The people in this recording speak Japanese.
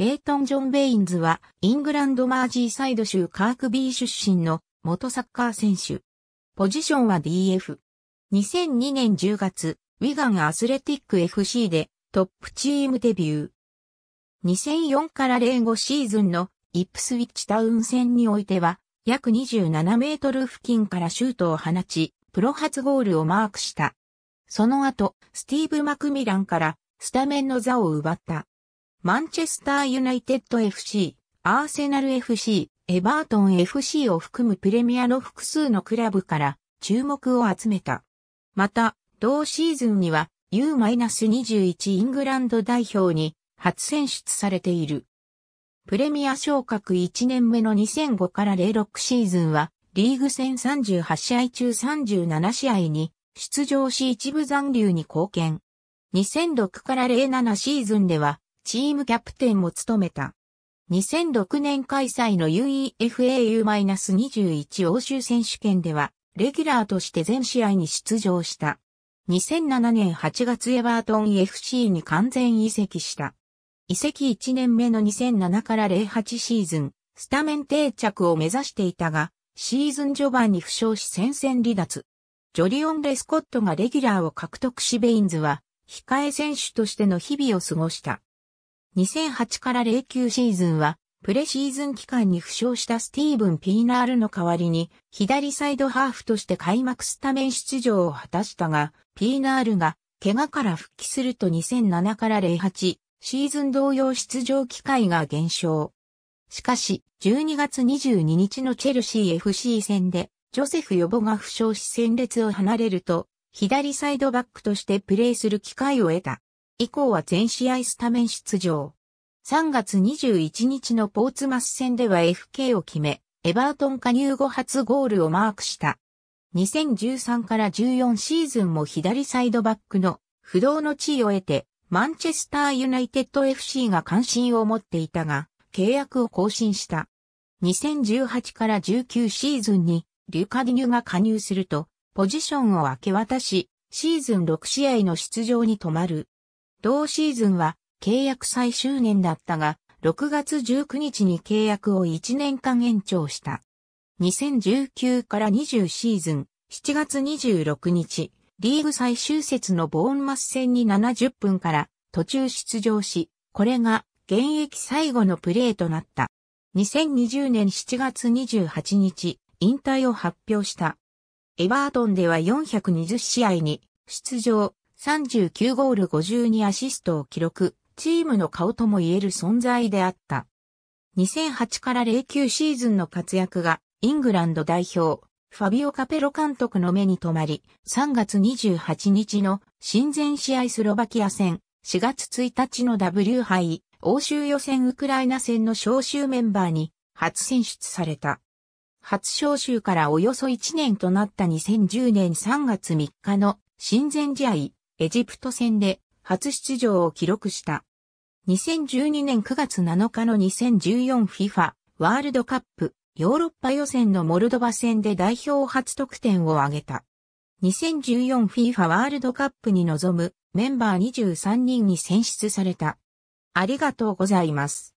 レイトン・ジョン・ベインズは、イングランド・マージーサイド州カークビー出身の元サッカー選手。ポジションは DF。2002年10月、ウィガン・アスレティック FC でトップチームデビュー。2004から05シーズンのイップスウィッチタウン戦においては、約27メートル付近からシュートを放ち、プロ初ゴールをマークした。その後、スティーブ・マクミランからスタメンの座を奪った。マンチェスターユナイテッド FC、アーセナル FC、エバートン FC を含むプレミアの複数のクラブから注目を集めた。また、同シーズンには U-21 イングランド代表に初選出されている。プレミア昇格1年目の2005から06シーズンは、リーグ戦38試合中37試合に出場し一部残留に貢献。2006から07シーズンでは、チームキャプテンも務めた。2006年開催の UEFAU-21 欧州選手権では、レギュラーとして全試合に出場した。2007年8月エバートン FC に完全移籍した。移籍1年目の2007から08シーズン、スタメン定着を目指していたが、シーズン序盤に負傷し戦線離脱。ジョリオン・レスコットがレギュラーを獲得しベインズは、控え選手としての日々を過ごした。2008から09シーズンは、プレシーズン期間に負傷したスティーブン・ピーナールの代わりに、左サイドハーフとして開幕スタメン出場を果たしたが、ピーナールが、怪我から復帰すると2007から08、シーズン同様出場機会が減少。しかし、12月22日のチェルシー FC 戦で、ジョセフ・ヨボが負傷し戦列を離れると、左サイドバックとしてプレーする機会を得た。以降は全試合スタメン出場。3月21日のポーツマス戦では FK を決め、エバートン加入後初ゴールをマークした。2013から14シーズンも左サイドバックの不動の地位を得て、マンチェスターユナイテッド FC が関心を持っていたが、契約を更新した。2018から19シーズンにリュカディニュが加入すると、ポジションを明け渡し、シーズン6試合の出場に止まる。同シーズンは契約最終年だったが、6月19日に契約を1年間延長した。2019から20シーズン、7月26日、リーグ最終節のボーンマス戦に70分から途中出場し、これが現役最後のプレーとなった。2020年7月28日、引退を発表した。エバートンでは420試合に出場、39ゴール52アシストを記録、チームの顔とも言える存在であった。2008から09シーズンの活躍が、イングランド代表、ファビオ・カペロ監督の目に留まり、3月28日の親善試合スロバキア戦、4月1日の W 杯、欧州予選ウクライナ戦の招集メンバーに初選出された。初招集からおよそ1年となった2010年3月3日の親善試合、エジプト戦で初出場を記録した。2012年9月7日の 2014FIFA ワールドカップヨーロッパ予選のモルドバ戦で代表初得点を挙げた。2014FIFA ワールドカップに臨むメンバー23人に選出された。ありがとうございます。